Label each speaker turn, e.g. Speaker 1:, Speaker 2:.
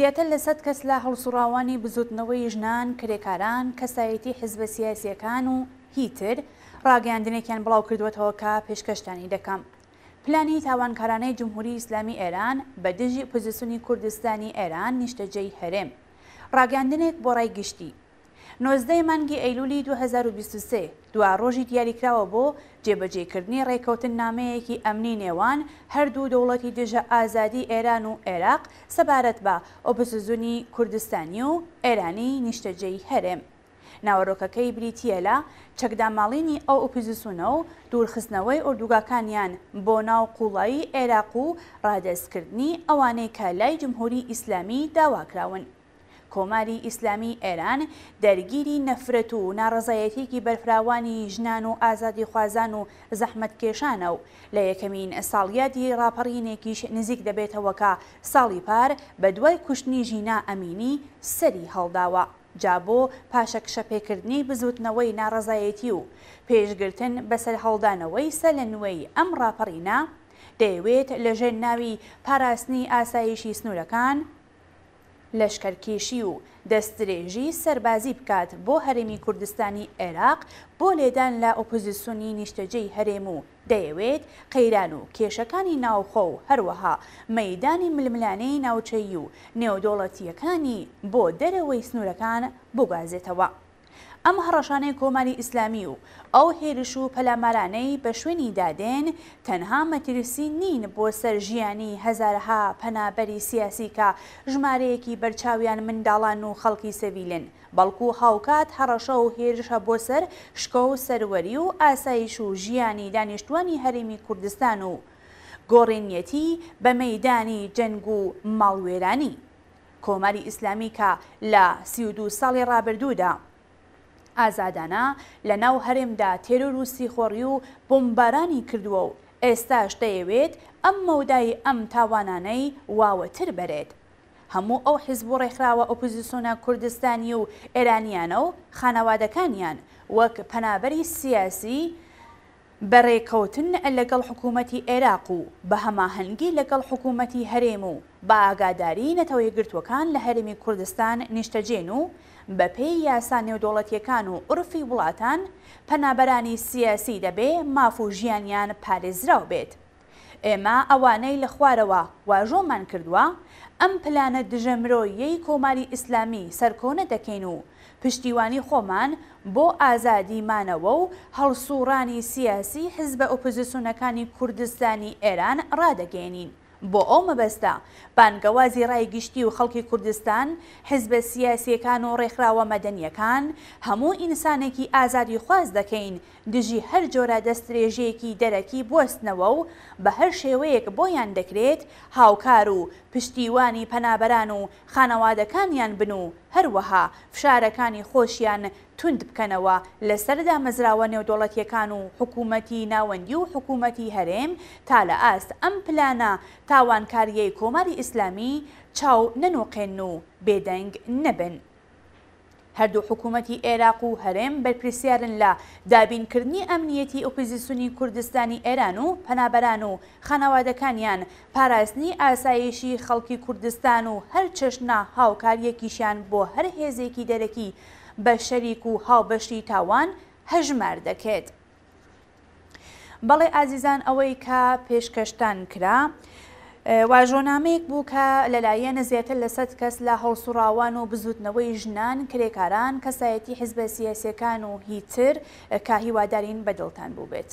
Speaker 1: زیاتر لە سەد کەس لە هەڵسوڕاوانی بزوتنەوەی ژنان کرێکاران کەسایەتی حزبە سیاسیەکان و هیتر ڕاگەاندنێکیان بڵاو کردوێتەوە کە پێشکەشتانی دەکەم. پلانی تاوانکارانەی جمهوری ئیسلامی ئێران بە دژی پزیسونی کوردستانی ئێران نیشتەجێی هەرێم. ڕاگەاندنێک بۆ ڕای گشتی نۆزدەی مانگی ئەیلولی 2023 دوا ڕۆژی دیاریکراوە بۆ جێبەجێکردنی ڕێکەوتن نامەیەکی ئەمنی نێوان هەردوو دەوڵەتی دژە ئازادی ئێران و عێراق سەبارەت بە ئۆپسزونی کوردستانی و ئێرانی نیشتەجێی هەرێم. ناوەڕۆکەکەی بریتیە لە چەکداماڵینی ئەو ئۆپیزیسونە و دوورخستنەوەی ئۆردوگاکانیان بۆ ناو قوڵایی عێراق و ڕادەستکردنی ئەوانەی کە لای جمهوری ئیسلامی داواکراون. کۆماری ئیسلامی ئێران دەرگیری نەفرەت و ناڕزایەتێکی بەرفراوانی ژنان و ئازادی خوازان و زەحمت کێشانە و لە یەکەمین ساڵیادی راپەڕینێکیش نزیک دەبێتەوەکە ساڵی پار بە دوای کوشتنی ژینا ئەمینی سەری هەڵداوە. جابۆ پاشەک شەپێکردنی بزوتنەوەی ناڕزایەتی و پێشگرتن بەسەر هەڵدانەوەی سە لە نوێی ئەم راپەڕینا دەیەوێت لەژێر ناوی پاراستنی ئاسایشی سنوورەکان لەشکەرکێشی و دەستدرێژی سەربازی بکات بۆ هەرێمی کوردستانی عێراق بۆ لێدان لە ئۆپۆزیسیۆنی نیشتەجەی هەرێم و دەیەوێت قەیران و کێشەکانی ناوخۆ و هەروەها مەدانی ململانەی ناوچەی و نێودۆڵەتیەکانی بۆ دەرەوەی سنوورەکان بگازێتەوە. ئەم هەڕەشانەی کۆماری ئیسلامی و ئەو هێرش و پەلامارانەی بە شوێنی دادێن تەنها مەترسی نین بۆ سەر ژیانی هەزارها پەنابەری سیاسی کە ژمارەیەکی بەرچاویان منداڵان و خەڵکی سەویلن بەڵکو هاوکات هەڕەشە و هێرشە بۆ سەر شکۆ و سەروەری و ئاسایش و ژیانی دانیشتوانی هەرمی کوردستان و گۆڕینیەتی بە مەدانی جەنگ و ماڵوێرانی کۆماری ئیسلامی کە لە سی و دو ساڵی ڕابردوودا ئازادانە لە ناو هەرێمدا تێرۆروسی خۆڕی و بمبارانی کردووە و ئێستاش دەیەوێت ئەم مەودای ئەم تاوانانەی واوەتر بەرێت. هەموو ئەو حیزب و ڕێکخراوە ئۆپۆزیسیۆنە کوردستانی و ئێرانیانە و خانەوادەکانیان وەک پەنابەری سیاسی بەڕێکەوتن لەگەڵ حکوومەتی عێراق و بە هەماهەنگی لەگەڵ حکوومەتی هەرێم و بە ئاگاداری نەتەوەی گرتوەکان لە هەرمی کوردستان نیشتەجێن و بە پێی یاسا نێودوڵەتیەکان و عرفی وڵاتان پەنابەرانی سیاسی دەبێ مافوژیانیان پارێزراو بێت. ئێمە ئەوانەی لە خوارەوە واژۆمان کردووە ئەم پلانە دژە مرۆیەی کۆماری ئیسلامی سەرکۆنە دەکەین و پشتیوانی خۆمان بۆ ئازادیمانەوە و هەڵسوڕانی سیاسی حزبە ئۆپۆزیسیونەکانی کوردستانی ئێران ڕدەگەێنین. بۆ ئەو مەبەستە بانگەوازی ڕایگشتی و خەڵکی کوردستان حزبە سیاسیەکان و ڕێکخراوە مەدەنیەکان هەموو ئینسانێکی ئازادی خواز دەکەین دژی هەر جۆرە دەستێژەیەکی دەرەکی بستنەوە و بە هەر شێوەیەک بۆیان دەکرێت هاوکار و پشتیوانی پەنابەران و خانەوادەکانیان بن و هەروەها فشارەکانی خۆشیان تند بکەنەوە لەسەردا مەزراوە نێودۆڵەتیەکان و حکوومەتی ناوەندی و حکوومەتی هەرێم تا لە ئاست ئەم پلانە تاوانکاریەی کۆماری ئیسلامی چاو نەنۆقێن و بێدەنگ نەبن. هەردوو حکوومەتی عێراق و هەرێم بەرپرسیارن لە دابینکردنی ئەمنیەتی ئۆپزیسیونی کوردستانی ئێران و پەنابەران و خانەوادەکانیان پاراستنی ئاسایشی خەڵکی کوردستان و هەر چشنا هاوکاریەکیشیان بۆ هەر هێزێکی دەرەکی بە شەریک و هاوبەشی تاوان هەژمار دەکرێت. بەڵێ ئازیزان ئەوەی کە پێشکەشتان کرا، واژۆنامەیەک بوو کە لەلایەنە زیاتر لە سەد کەس لە هەڵسوراوان و بزوتنەوەی ژنان کرێکاران کەسایەتی حیزبە سیاسەکان و هیتر کاهیوادارین بەدڵتان بوو بێت.